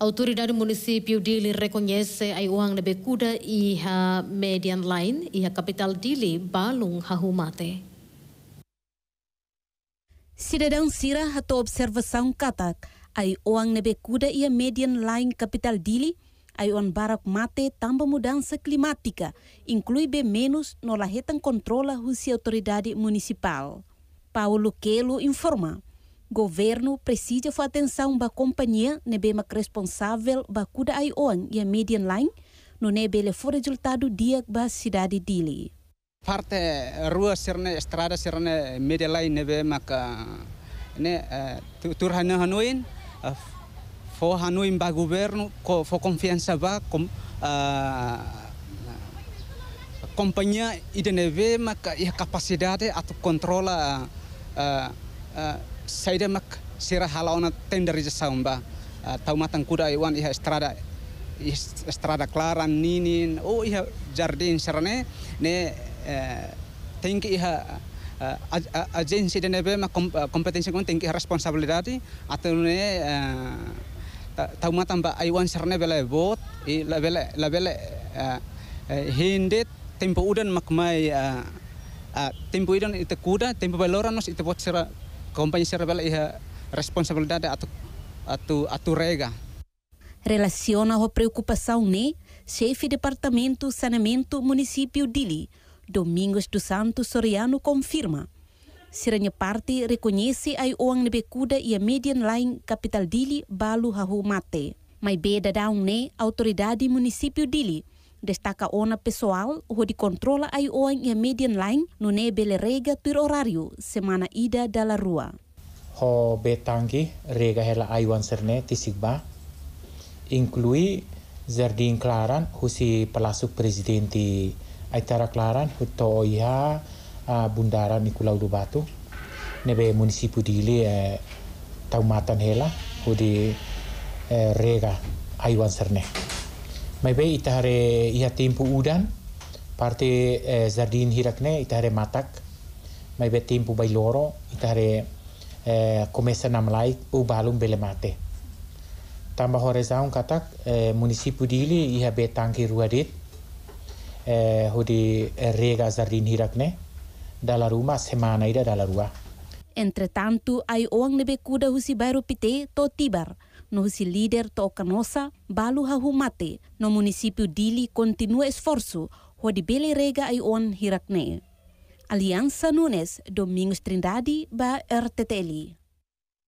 Autoridade do município Dili reconhece a Iwang de Becuda e a Median Line e a capital Dili, Balung Hahumate. Cidadão Sira a tua observação katak. A Iwang de Becuda e a Median Line capital Dili, a Iwang Barak Mate tamba mudança climática, inclui bem menos no lahetan controla Rússia Autoridade Municipal. Paulo Kelo informa. governo precisa fazer atenção para a companhia nebema responsável da Cuda Ion e a median line no nebele for resultado dia da cidade dili parte eh, rua serne estrada serne media line a maka ne eh, eh, tur hanu hanuin fo hanuin ba governo ko fo confiança ba com companhia e maka ia capacidade atau controla uh, uh, saya mak sira halaona tender je saumba ah, tau matang kuda iwan iha estrada estrada klaran ninin o oh, iha jardin serane ne eh, think iha eh, agensi dan ebe eh, kompetensi kon tenki responsibility atau ne tau matang ba iwan serane bela bot i labele labele hindit tempo udan makmai tempo udan itu kuda tempo beloranos itu bot companhia cerebral é responsabilidade atu, atu, aturega. Relaciona a preocupação, né? Chefe Departamento Saneamento Município Dili, Domingos do Santo Soriano, confirma. Siranha Parte reconhece a Oang Nebecuda e a Median Line Capital Dili, Balu Hahu Mate. Mas beda dá um né, autoridade município Dili. Destaca ona pessoal, di controla ai OAN e median line, no bele rega tur horário, semana ida da la rua. Ho betangi rega hela wan serne tisigba, inclui zerdin klaran husi palasuk presidenti ho klaran ia a bundara nikulau dubatu Batu, nebe munisipu dili eh, taumatan hela ho di e, rega wan serne mai be ita hare iha tempo udan parte eh, zardin hirakne ita hare matak mai be tempo bai loro ita hare eh, komesa laik u balum bele mate tamba hore zaun katak eh, munisipu dili iha be tangki ruadit eh, hodi eh, rega zardin hirakne dala rumah semana ida dala rua Entretanto, ai oang nebe kuda husi baru pite to tibar – no si líder to canosa balu hahumate no município dili continua esforço ho di bele rega ai on hirakne. Aliansa Nunes, Domingos Trindade, ba RTTL.